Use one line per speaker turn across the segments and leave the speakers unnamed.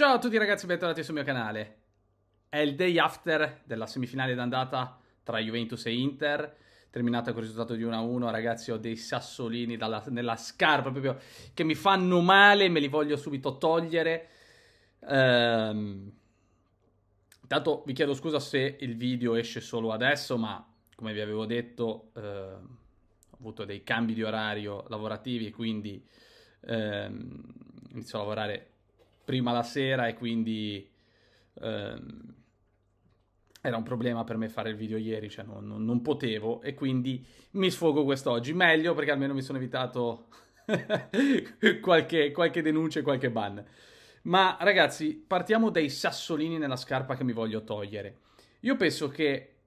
Ciao a tutti ragazzi, bentornati sul mio canale. È il day after della semifinale d'andata tra Juventus e Inter, terminata con il risultato di 1-1. Ragazzi, ho dei sassolini dalla, nella scarpa proprio che mi fanno male, me li voglio subito togliere. Ehm... Intanto vi chiedo scusa se il video esce solo adesso, ma come vi avevo detto, eh, ho avuto dei cambi di orario lavorativi e quindi ehm, inizio a lavorare prima la sera e quindi ehm, era un problema per me fare il video ieri, cioè non, non, non potevo e quindi mi sfogo quest'oggi. Meglio perché almeno mi sono evitato qualche, qualche denuncia e qualche ban. Ma ragazzi, partiamo dai sassolini nella scarpa che mi voglio togliere. Io penso che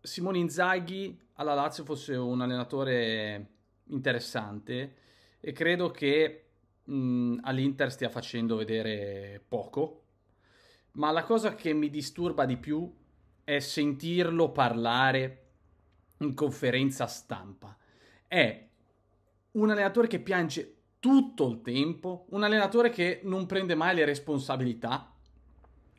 Simone Inzaghi alla Lazio fosse un allenatore interessante e credo che mh, mm, all'Inter stia facendo vedere poco, ma la cosa che mi disturba di più è sentirlo parlare in conferenza stampa. È un allenatore che piange tutto il tempo, un allenatore che non prende mai le responsabilità,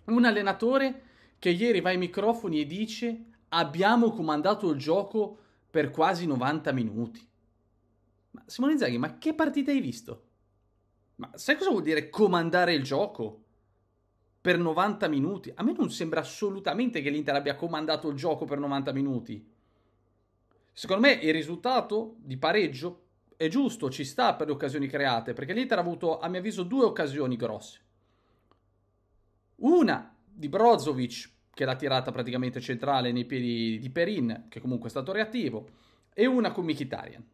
un allenatore che ieri va ai microfoni e dice abbiamo comandato il gioco per quasi 90 minuti. Ma Simone Zaghi, ma che partita hai visto? Ma sai cosa vuol dire comandare il gioco? Per 90 minuti? A me non sembra assolutamente che l'Inter abbia comandato il gioco per 90 minuti. Secondo me il risultato di pareggio è giusto, ci sta per le occasioni create, perché l'Inter ha avuto, a mio avviso, due occasioni grosse. Una di Brozovic, che l'ha tirata praticamente centrale nei piedi di Perin, che comunque è stato reattivo, e una con Mkhitaryan,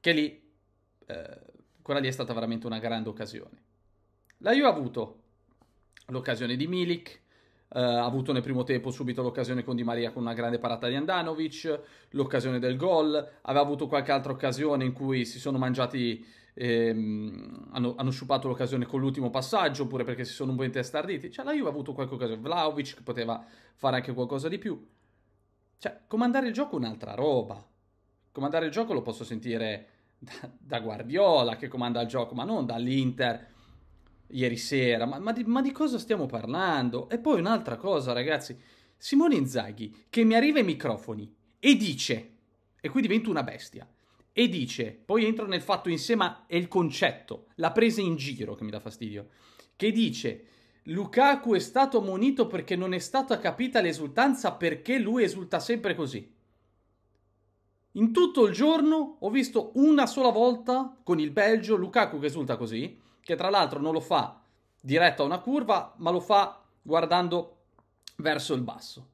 che lì eh, quella lì è stata veramente una grande occasione. La Juve ha avuto l'occasione di Milik, Uh, ha avuto nel primo tempo subito l'occasione con Di Maria con una grande parata di Andanovic, l'occasione del gol, aveva avuto qualche altra occasione in cui si sono mangiati, ehm, hanno, hanno sciupato l'occasione con l'ultimo passaggio oppure perché si sono un po' intestarditi. Cioè la Juve ha avuto qualche occasione, Vlaovic che poteva fare anche qualcosa di più. Cioè, comandare il gioco è un'altra roba. Comandare il gioco lo posso sentire da, da Guardiola che comanda il gioco, ma non dall'Inter ieri sera. Ma, ma, di, ma, di, cosa stiamo parlando? E poi un'altra cosa, ragazzi. Simone Inzaghi che mi arriva ai microfoni e dice, e qui divento una bestia, e dice, poi entro nel fatto insieme è il concetto, la presa in giro che mi dà fastidio, che dice Lukaku è stato ammonito perché non è stata capita l'esultanza perché lui esulta sempre così. In tutto il giorno ho visto una sola volta con il Belgio Lukaku che esulta così, che tra l'altro non lo fa diretto a una curva, ma lo fa guardando verso il basso.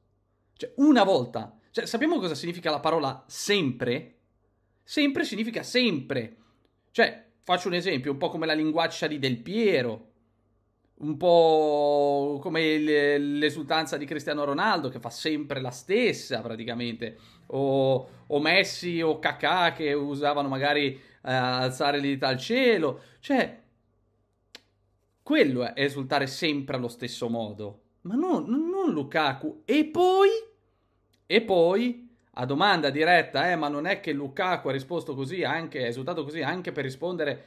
Cioè, una volta. Cioè, sappiamo cosa significa la parola sempre? Sempre significa sempre. Cioè, faccio un esempio, un po' come la linguaccia di Del Piero un po' come l'esultanza di Cristiano Ronaldo che fa sempre la stessa praticamente, o, o Messi o Kakà che usavano magari eh, alzare le dita al cielo, cioè quello è esultare sempre allo stesso modo, ma no, non Lukaku. E poi, e poi, a domanda diretta, eh, ma non è che Lukaku ha risposto così anche, ha esultato così anche per rispondere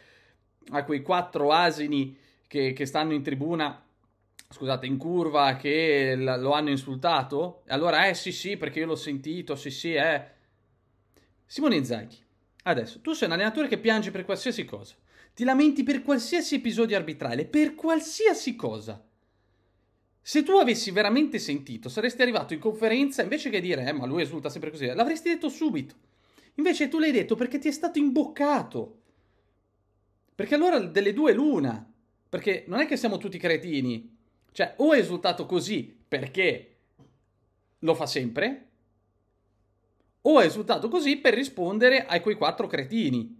a quei quattro asini che, che stanno in tribuna scusate, in curva che lo hanno insultato? Allora, eh sì sì, perché io l'ho sentito, sì sì, eh. Simone Inzaghi, adesso, tu sei un allenatore che piange per qualsiasi cosa, ti lamenti per qualsiasi episodio arbitrale, per qualsiasi cosa. Se tu avessi veramente sentito, saresti arrivato in conferenza, invece che dire, eh ma lui esulta sempre così, l'avresti detto subito. Invece tu l'hai detto perché ti è stato imboccato. Perché allora delle due l'una. Perché non è che siamo tutti cretini. Cioè, o è esultato così perché lo fa sempre, o è esultato così per rispondere a quei quattro cretini.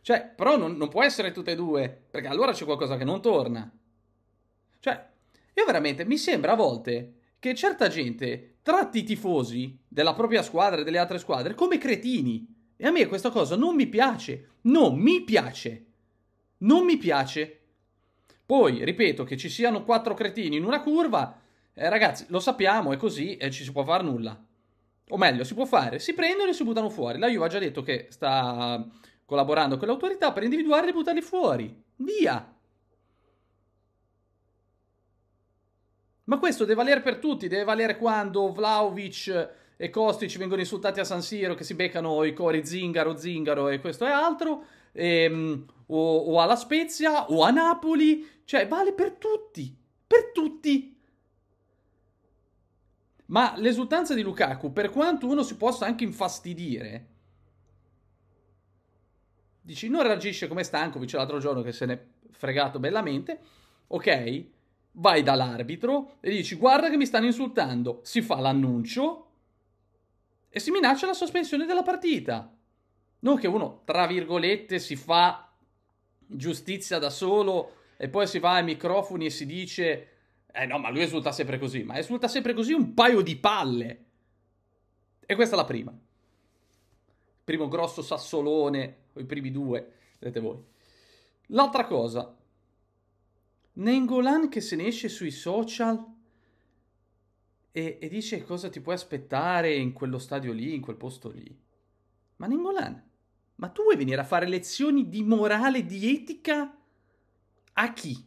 Cioè, però non, non può essere tutte e due, perché allora c'è qualcosa che non torna. Cioè, io veramente mi sembra a volte che certa gente tratti i tifosi della propria squadra e delle altre squadre come cretini. E a me questa cosa non mi piace. Non mi piace. Non mi piace. Poi, ripeto, che ci siano quattro cretini in una curva, eh, ragazzi, lo sappiamo, è così e ci si può fare nulla. O meglio, si può fare, si prendono e si buttano fuori. La Juve ha già detto che sta collaborando con l'autorità per individuarli e buttarli fuori. Via! Ma questo deve valere per tutti, deve valere quando Vlaovic e Kostic vengono insultati a San Siro, che si beccano i cori Zingaro, Zingaro e questo e altro, ehm, o, o alla Spezia o a Napoli, cioè vale per tutti, per tutti. Ma l'esultanza di Lukaku, per quanto uno si possa anche infastidire, dici non reagisce come Stankovic l'altro giorno che se n'è fregato bellamente, ok? Vai dall'arbitro e dici guarda che mi stanno insultando, si fa l'annuncio e si minaccia la sospensione della partita. Non che uno, tra virgolette, si fa giustizia da solo e poi si va ai microfoni e si dice, eh no, ma lui esulta sempre così, ma esulta sempre così un paio di palle. E questa è la prima. Primo grosso sassolone, o i primi due, vedete voi. L'altra cosa, Nengolan che se ne esce sui social e, e, dice cosa ti puoi aspettare in quello stadio lì, in quel posto lì. Ma Nengolan ma tu vuoi venire a fare lezioni di morale, di etica? A chi?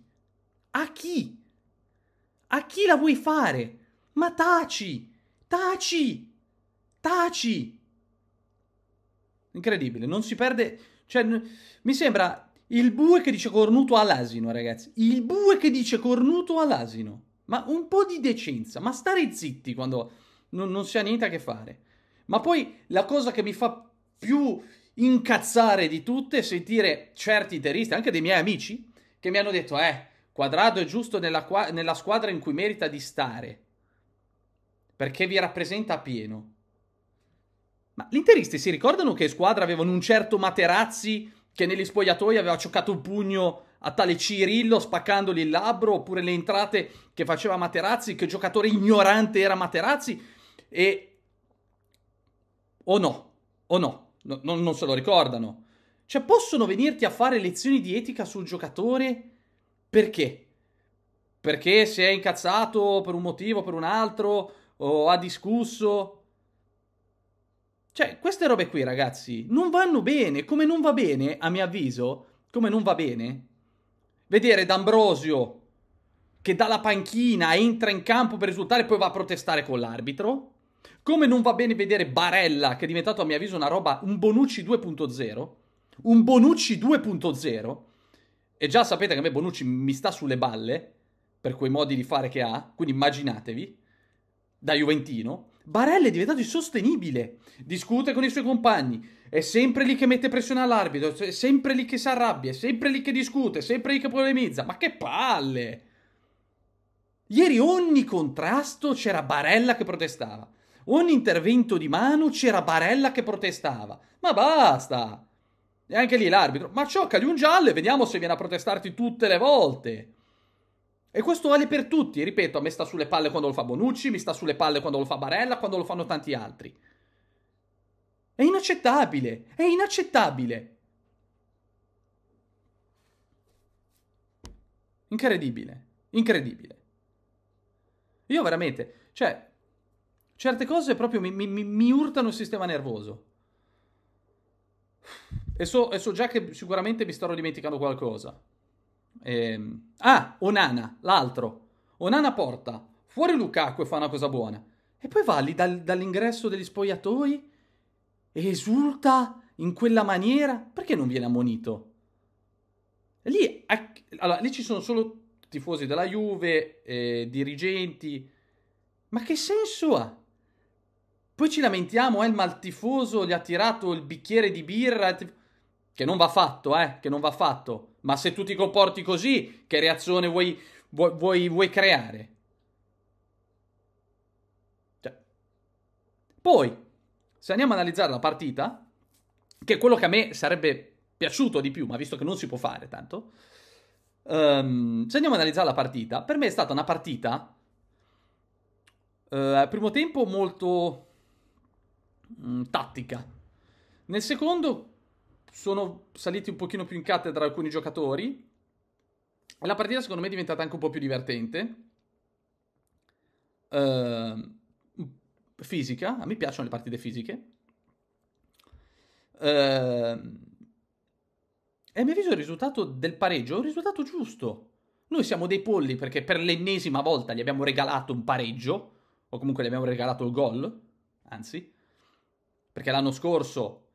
A chi? A chi la vuoi fare? Ma taci! Taci! Taci! Incredibile, non si perde... Cioè, mi sembra il bue che dice cornuto all'asino, ragazzi. Il bue che dice cornuto all'asino. Ma un po' di decenza, ma stare zitti quando non, non si ha niente a che fare. Ma poi la cosa che mi fa più incazzare di tutte, sentire certi interisti, anche dei miei amici, che mi hanno detto, eh, Quadrado è giusto nella, qua- nella squadra in cui merita di stare, perché vi rappresenta a pieno. Ma gli interisti si ricordano che squadra avevano un certo Materazzi che negli spogliatoi aveva giocato un pugno a tale Cirillo spaccandogli il labbro, oppure le entrate che faceva Materazzi, che giocatore ignorante era Materazzi, e... o no, o no, no, non, non se lo ricordano. Cioè, possono venirti a fare lezioni di etica sul giocatore? Perché? Perché si è incazzato per un motivo, o per un altro, o ha discusso. Cioè, queste robe qui, ragazzi, non vanno bene. Come non va bene, a mio avviso, come non va bene, vedere D'Ambrosio che dalla panchina entra in campo per risultare e poi va a protestare con l'arbitro. Come non va bene vedere Barella, che è diventato a mio avviso una roba, un Bonucci 2.0, un Bonucci 2.0, e già sapete che a me Bonucci mi sta sulle balle, per quei modi di fare che ha, quindi immaginatevi, da Juventino, Barella è diventato insostenibile, discute con i suoi compagni, è sempre lì che mette pressione all'arbitro, è sempre lì che si arrabbia, è sempre lì che discute, è sempre lì che polemizza, ma che palle! Ieri ogni contrasto c'era Barella che protestava. Ogni intervento di mano c'era Barella che protestava. Ma basta! E anche lì l'arbitro. Ma cioccagli un giallo e vediamo se viene a protestarti tutte le volte. E questo vale per tutti, ripeto, a me sta sulle palle quando lo fa Bonucci, mi sta sulle palle quando lo fa Barella, quando lo fanno tanti altri. È inaccettabile, è inaccettabile. Incredibile, incredibile. Io veramente, cioè, Certe cose proprio mi, mi, mi urtano il sistema nervoso. E so, e so, già che sicuramente mi starò dimenticando qualcosa. E... Ehm, ah, Onana, l'altro. Onana porta fuori Lukaku e fa una cosa buona. E poi va lì dal, dall'ingresso degli spogliatoi e esulta in quella maniera. Perché non viene ammonito? Lì, allora, lì ci sono solo tifosi della Juve, eh, dirigenti. Ma che senso ha? Poi ci lamentiamo, eh, ma il tifoso gli ha tirato il bicchiere di birra. Eh, che non va fatto, eh, che non va fatto. Ma se tu ti comporti così, che reazione vuoi, vuoi, vuoi, vuoi creare? Cioè. Poi, se andiamo ad analizzare la partita, che è quello che a me sarebbe piaciuto di più, ma visto che non si può fare tanto, um, se andiamo ad analizzare la partita, per me è stata una partita... Uh, primo tempo molto mh, mm, tattica. Nel secondo sono saliti un pochino più in cattedra alcuni giocatori. E La partita secondo me è diventata anche un po' più divertente. Uh, fisica, a me piacciono le partite fisiche. Uh, e a mio avviso il risultato del pareggio è un risultato giusto. Noi siamo dei polli perché per l'ennesima volta gli abbiamo regalato un pareggio, o comunque gli abbiamo regalato il gol, anzi. Perché l'anno scorso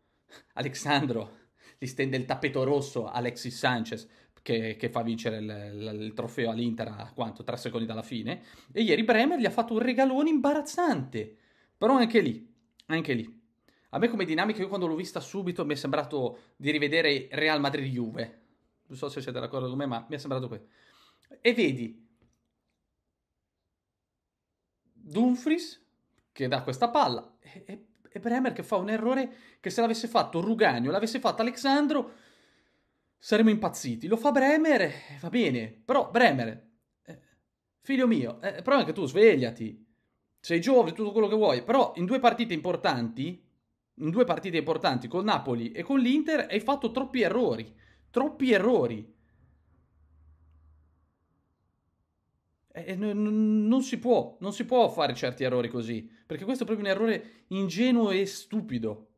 Alexandro gli stende il tappeto rosso a Alexis Sanchez che, che fa vincere il, il, il, trofeo all'Inter a quanto? Tre secondi dalla fine. E ieri Bremer gli ha fatto un regalone imbarazzante. Però anche lì, anche lì. A me come dinamica, io quando l'ho vista subito mi è sembrato di rivedere Real Madrid-Juve. Non so se siete d'accordo con me, ma mi è sembrato questo. E vedi, Dumfries che dà questa palla e, e e Bremer che fa un errore che se l'avesse fatto Rugagno, l'avesse fatto Alexandro, saremmo impazziti. Lo fa Bremer, eh, va bene, però Bremer, eh, figlio mio, eh, però anche tu svegliati, sei giovane, tutto quello che vuoi, però in due partite importanti, in due partite importanti con Napoli e con l'Inter hai fatto troppi errori, troppi errori. Eh, eh n- non, si può, non si può fare certi errori così, perché questo è proprio un errore ingenuo e stupido.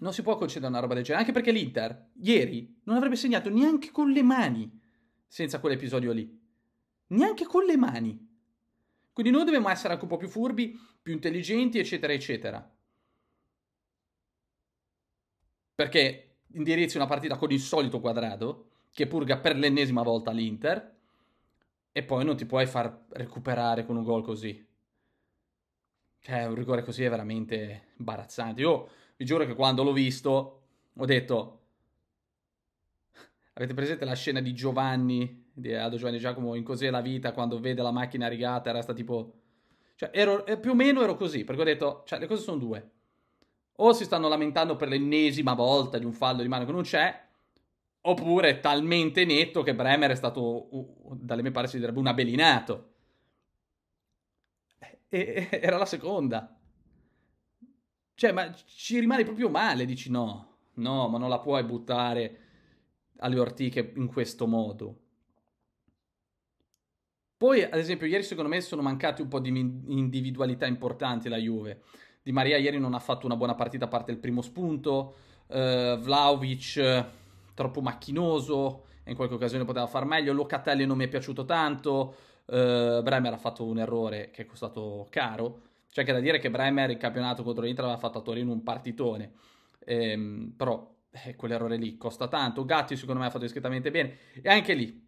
Non si può concedere una roba del genere, anche perché l'Inter ieri non avrebbe segnato neanche con le mani senza quell'episodio lì. Neanche con le mani. Quindi noi dobbiamo essere anche un po' più furbi, più intelligenti, eccetera, eccetera. Perché indirizzi una partita con il solito quadrado, che purga per l'ennesima volta l'Inter, e poi non ti puoi far recuperare con un gol così. Cioè, un rigore così è veramente imbarazzante. Io vi giuro che quando l'ho visto ho detto... Avete presente la scena di Giovanni, di Aldo Giovanni Giacomo, in Così è la vita, quando vede la macchina rigata, resta tipo... Cioè, ero, eh, più o meno ero così, perché ho detto, cioè, le cose sono due. O si stanno lamentando per l'ennesima volta di un fallo di mano che non c'è, oppure talmente netto che Bremer è stato, dalle mie parti si direbbe, un abelinato. E, era la seconda. Cioè, ma ci rimani proprio male, dici no, no, ma non la puoi buttare alle ortiche in questo modo. Poi, ad esempio, ieri secondo me sono mancati un po' di individualità importanti la Juve. Di Maria ieri non ha fatto una buona partita a parte il primo spunto, uh, eh, Vlaovic troppo macchinoso, in qualche occasione poteva far meglio, Locatelli non mi è piaciuto tanto, eh, Bremer ha fatto un errore che è costato caro, c'è anche da dire che Bremer il campionato contro l'Inter aveva fatto a Torino un partitone, eh, però eh, quell'errore lì costa tanto, Gatti secondo me ha fatto discretamente bene, e anche lì,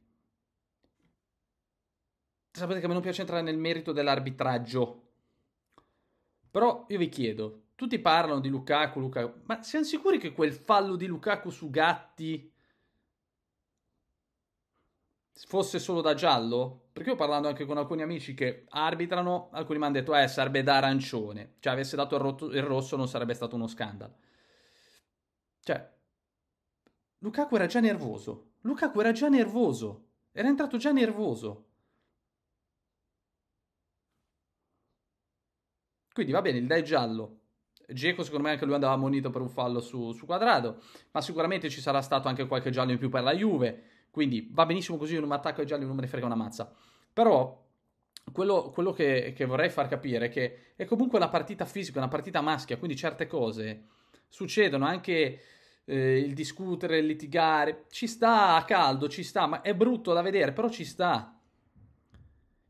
sapete che a me non piace entrare nel merito dell'arbitraggio, però io vi chiedo, tutti parlano di Lukaku, Lukaku, ma siamo sicuri che quel fallo di Lukaku su Gatti fosse solo da giallo? Perché ho parlato anche con alcuni amici che arbitrano, alcuni mi hanno detto, eh, sarebbe da arancione, cioè avesse dato il, rotto, il rosso non sarebbe stato uno scandalo. Cioè, Lukaku era già nervoso, Lukaku era già nervoso, era entrato già nervoso. Quindi va bene, il dai giallo, Geco secondo me anche lui andava ammonito per un fallo su, su quadrato, ma sicuramente ci sarà stato anche qualche giallo in più per la Juve, quindi va benissimo così, non mi attacco ai gialli, non me ne frega una mazza. Però quello, quello che, che, vorrei far capire è che è comunque una partita fisica, una partita maschia, quindi certe cose succedono anche... Eh, il discutere, il litigare, ci sta a caldo, ci sta, ma è brutto da vedere, però ci sta.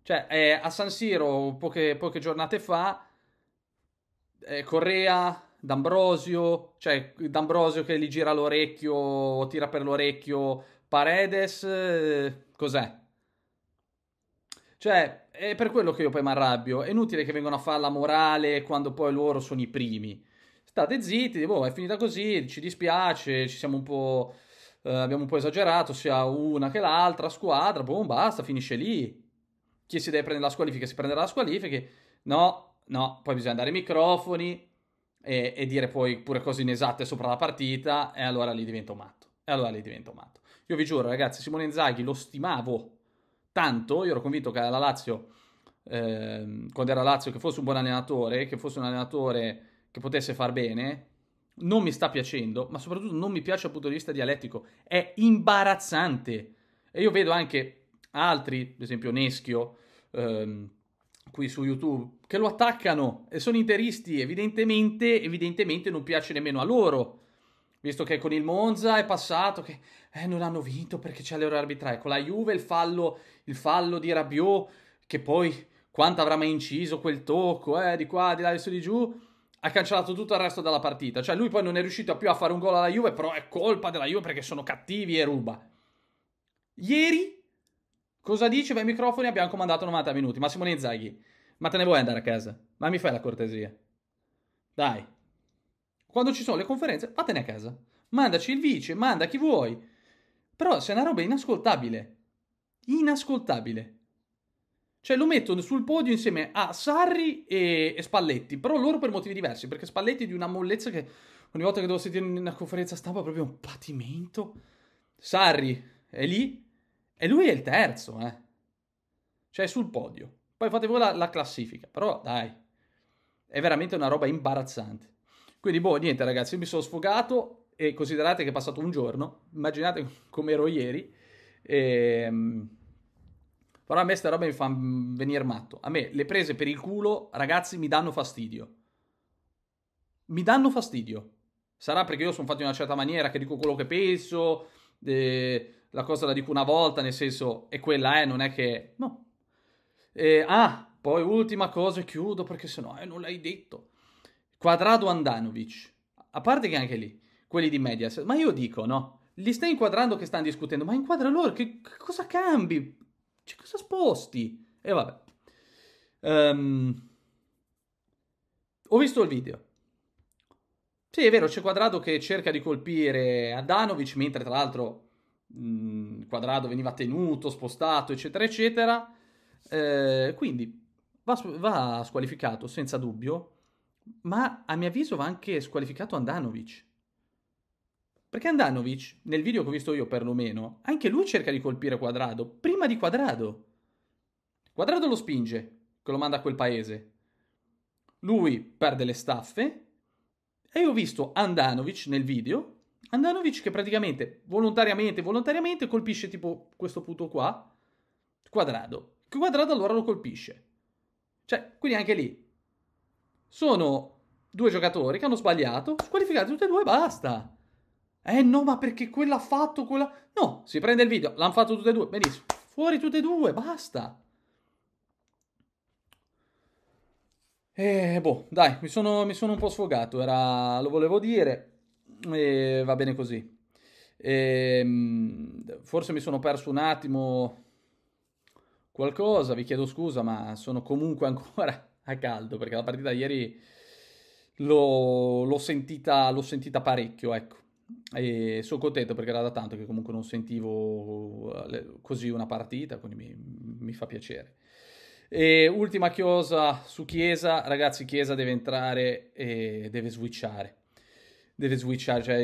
Cioè, eh, a San Siro poche, poche giornate fa eh, Correa, D'Ambrosio, cioè D'Ambrosio che gli gira l'orecchio, tira per l'orecchio, Paredes, eh, cos'è? Cioè, è per quello che io poi mi arrabbio, è inutile che vengano a fare la morale quando poi loro sono i primi. State zitti, boh, è finita così, ci dispiace, ci siamo un po'... Eh, abbiamo un po' esagerato sia una che l'altra squadra, boom, basta, finisce lì. Chi si deve prendere la squalifica si prenderà la squalifica. No, no? Poi bisogna dare microfoni e, e, dire poi pure cose inesatte sopra la partita e allora lì divento matto. E allora lì divento matto. Io vi giuro, ragazzi, Simone Inzaghi lo stimavo tanto, io ero convinto che la Lazio, eh, quando era Lazio, che fosse un buon allenatore, che fosse un allenatore che potesse far bene, non mi sta piacendo, ma soprattutto non mi piace dal punto di vista dialettico, è imbarazzante. E io vedo anche altri, ad esempio Neschio, ehm, qui su YouTube che lo attaccano e sono interisti, evidentemente, evidentemente non piace nemmeno a loro, visto che con il Monza è passato che eh, non hanno vinto perché c'è l'euro arbitrale, con la Juve il fallo, il fallo di Rabiot che poi quanto avrà mai inciso quel tocco, eh, di qua, di là, di su, di giù, ha cancellato tutto il resto della partita, cioè lui poi non è riuscito più a fare un gol alla Juve, però è colpa della Juve perché sono cattivi e ruba. Ieri Cosa dici? Vai ai microfoni, abbiamo comandato 90 minuti. Massimo Nizzaghi, ma te ne vuoi andare a casa? Ma mi fai la cortesia? Dai. Quando ci sono le conferenze, vattene a casa. Mandaci il vice, manda chi vuoi. Però se è una roba inascoltabile. Inascoltabile. Cioè lo mettono sul podio insieme a Sarri e, e Spalletti, però loro per motivi diversi, perché Spalletti è di una mollezza che ogni volta che devo sentire in una conferenza stampa è proprio un patimento. Sarri è lì e lui è il terzo, eh. Cioè sul podio. Poi fate voi la, la classifica, però dai. È veramente una roba imbarazzante. Quindi boh, niente ragazzi, io mi sono sfogato e considerate che è passato un giorno, immaginate come ero ieri, e... Ehm, però a me sta roba mi fa venire matto. A me le prese per il culo, ragazzi, mi danno fastidio. Mi danno fastidio. Sarà perché io sono fatto in una certa maniera, che dico quello che penso, eh, la cosa la dico una volta, nel senso è quella, eh, non è che... No. E, ah, poi ultima cosa e chiudo perché sennò eh, non l'hai detto. Quadrado Andanovic, a parte che anche lì, quelli di Mediaset, ma io dico, no? Li stai inquadrando che stanno discutendo, ma inquadra loro, che, che cosa cambi? Cioè, cosa sposti? E vabbè. Um, ho visto il video. Sì, è vero, c'è Quadrado che cerca di colpire Andanovic, mentre tra l'altro mh, mm, Quadrado veniva tenuto, spostato, eccetera, eccetera. Eh, quindi va, va, squalificato senza dubbio, ma a mio avviso va anche squalificato Andanovic. Perché Andanovic, nel video che ho visto io perlomeno, anche lui cerca di colpire Quadrado, prima di Quadrado. Quadrado lo spinge, che lo manda a quel paese. Lui perde le staffe e io ho visto Andanovic nel video Andanovic che praticamente volontariamente, volontariamente colpisce tipo questo punto qua, quadrado. Quadrado allora lo colpisce. Cioè, quindi anche lì sono due giocatori che hanno sbagliato, squalificati tutti e due e basta. Eh no, ma perché quella ha fatto quella... No, si prende il video, l'hanno fatto tutte e due, benissimo. Fuori tutte e due, basta. E eh, boh, dai, mi sono, mi sono un po' sfogato, era... lo volevo dire e va bene così. E, ehm, forse mi sono perso un attimo qualcosa, vi chiedo scusa, ma sono comunque ancora a caldo perché la partita ieri l'ho, l'ho, sentita, l'ho sentita parecchio, ecco. E sono contento perché era da tanto che comunque non sentivo eh, così una partita, quindi mi, mi fa piacere. E ultima chiosa su Chiesa, ragazzi, Chiesa deve entrare e deve switchare deve switchare. Cioè,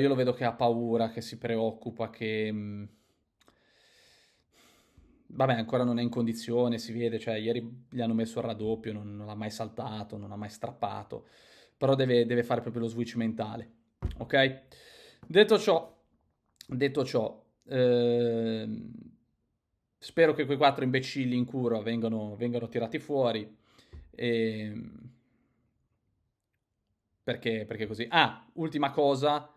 io lo vedo che ha paura, che si preoccupa, che. Mm, vabbè, ancora non è in condizione, si vede. Cioè, ieri gli hanno messo il raddoppio, non, non ha mai saltato, non ha mai strappato. Però deve, deve fare proprio lo switch mentale. Ok? Detto ciò, detto ciò eh, spero che quei quattro imbecilli in cura vengano, vengano tirati fuori. E ehm, perché, perché così. Ah, ultima cosa.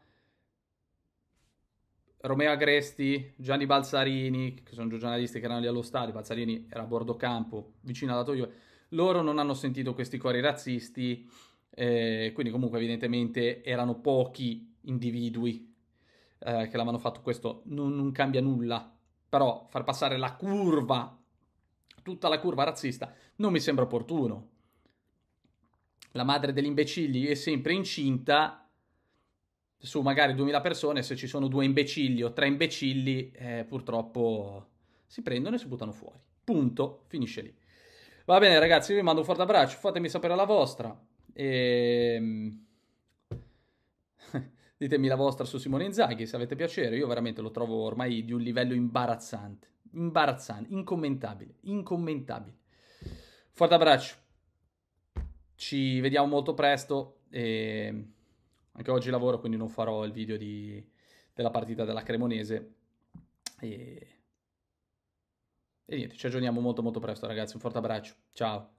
Romeo Agresti, Gianni Balzarini, che sono giornalisti che erano lì allo stadio, Balzarini era a bordo campo, vicino alla Toyota, loro non hanno sentito questi cori razzisti, eh, quindi comunque evidentemente erano pochi individui eh, che l'avano fatto questo, non, non cambia nulla, però far passare la curva, tutta la curva razzista, non mi sembra opportuno, la madre degli imbecilli è sempre incinta, su magari 2000 persone, se ci sono due imbecilli o tre imbecilli, eh, purtroppo si prendono e si buttano fuori. Punto, finisce lì. Va bene ragazzi, vi mando un forte abbraccio, fatemi sapere la vostra. E... Ehm, ditemi la vostra su Simone Inzaghi, se avete piacere. Io veramente lo trovo ormai di un livello imbarazzante. Imbarazzante, incommentabile, incommentabile. Forte abbraccio. Ci vediamo molto presto e anche oggi lavoro, quindi non farò il video di, della partita della Cremonese. E... e niente, ci aggiorniamo molto molto presto ragazzi, un forte abbraccio, ciao!